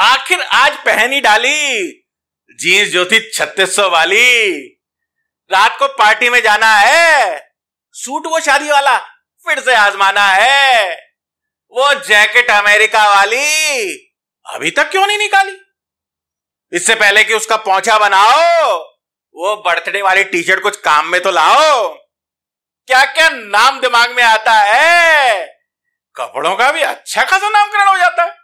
आखिर आज पहनी डाली जींस जो थी छत्तीस सौ वाली रात को पार्टी में जाना है सूट वो शादी वाला फिर से आजमाना है वो जैकेट अमेरिका वाली अभी तक क्यों नहीं निकाली इससे पहले कि उसका पोछा बनाओ वो बर्थडे वाली टी शर्ट कुछ काम में तो लाओ क्या क्या नाम दिमाग में आता है कपड़ों का भी अच्छा खासा नामकरण हो जाता है